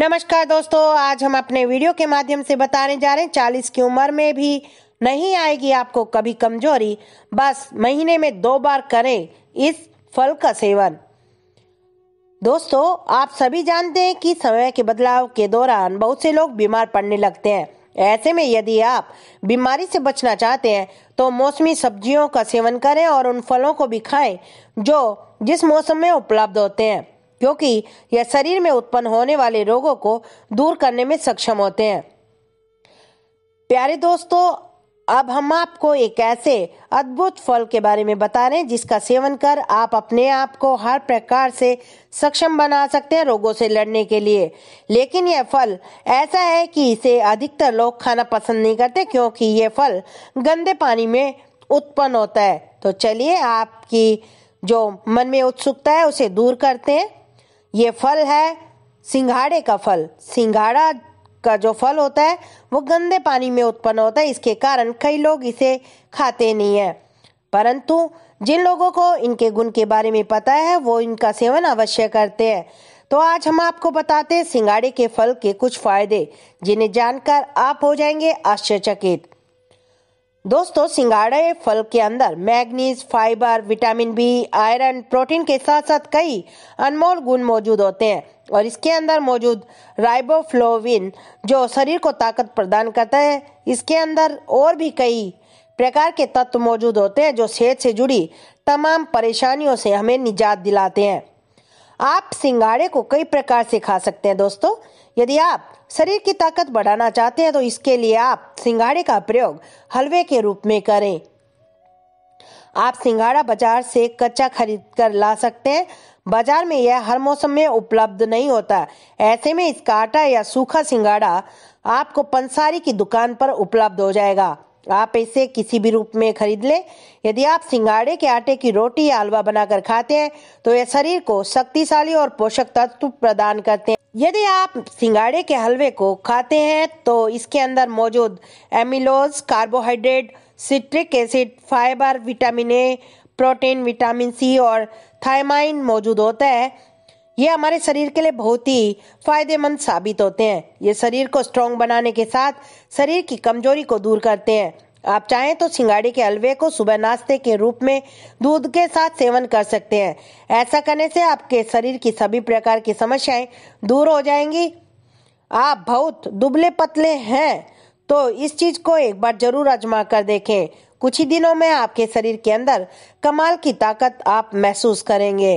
नमस्कार दोस्तों आज हम अपने वीडियो के माध्यम से बताने जा रहे हैं चालीस की उम्र में भी नहीं आएगी आपको कभी कमजोरी बस महीने में दो बार करें इस फल का सेवन दोस्तों आप सभी जानते हैं कि समय के बदलाव के दौरान बहुत से लोग बीमार पड़ने लगते हैं ऐसे में यदि आप बीमारी से बचना चाहते हैं तो मौसमी सब्जियों का सेवन करें और उन फलों को भी खाएं जो जिस मौसम में उपलब्ध होते हैं क्योंकि यह शरीर में उत्पन्न होने वाले रोगों को दूर करने में सक्षम होते हैं प्यारे दोस्तों अब हम आपको एक ऐसे अद्भुत फल के बारे में बता रहे हैं जिसका सेवन कर आप अपने आप को हर प्रकार से सक्षम बना सकते हैं रोगों से लड़ने के लिए लेकिन यह फल ऐसा है कि इसे अधिकतर लोग खाना पसंद नहीं करते क्योंकि यह फल गंदे पानी में उत्पन्न होता है तो चलिए आपकी जो मन में उत्सुकता है उसे दूर करते हैं ये फल है सिंघाड़े का फल सिंघाड़ा का जो फल होता है वो गंदे पानी में उत्पन्न होता है इसके कारण कई लोग इसे खाते नहीं है परंतु जिन लोगों को इनके गुण के बारे में पता है वो इनका सेवन अवश्य करते हैं तो आज हम आपको बताते हैं सिंगाड़े के फल के कुछ फायदे जिन्हें जानकर आप हो जाएंगे आश्चर्यचकित दोस्तों सिंगाड़े फल के अंदर manganese fibre vitamin B iron protein के साथ साथ कई अनमोल गुण मौजूद होते हैं और इसके अंदर मौजूद राइबोफ्लोविन जो शरीर को ताकत प्रदान करता है इसके अंदर और भी कई प्रकार के तत्व मौजूद होते हैं जो सेहत से जुड़ी तमाम परेशानियों से हमें निजात दिलाते हैं आप सिंगाड़े को कई प्रकार से खा सकते हैं दोस्तों यदि आप शरीर की ताकत बढ़ाना चाहते हैं तो इसके लिए आप सिंगाड़े का प्रयोग हलवे के रूप में करें आप सिंगाड़ा बाजार से कच्चा खरीद कर ला सकते हैं बाजार में यह हर मौसम में उपलब्ध नहीं होता ऐसे में इसका आटा या सूखा सिंगाड़ा आपको पंसारी की दुकान पर उपलब्ध हो जाएगा आप इसे किसी भी रूप में खरीद लें यदि आप सिंगाड़े के आटे की रोटी या हलवा बनाकर खाते हैं तो यह शरीर को शक्तिशाली और पोषक तत्व प्रदान करते हैं यदि आप सिंगाड़े के हलवे को खाते हैं तो इसके अंदर मौजूद amylose carbohydrate citric acid fibre vitamin A protein vitamin C और थायमाइन मौजूद होता है ये हमारे शरीर के लिए बहुत ही फायदेमंद साबित होते हैं ये शरीर को स्ट्रॉन्ग बनाने के साथ शरीर की कमजोरी को दूर करते हैं आप चाहें तो सिंगाड़ी के हलवे को सुबह नाश्ते के रूप में दूध के साथ सेवन कर सकते हैं ऐसा करने से आपके शरीर की सभी प्रकार की समस्याएं दूर हो जाएंगी आप बहुत दुबले पतले हैं तो इस चीज को एक बार जरूर आजमा कर देखें कुछ ही दिनों में आपके शरीर के अंदर कमाल की ताकत आप महसूस करेंगे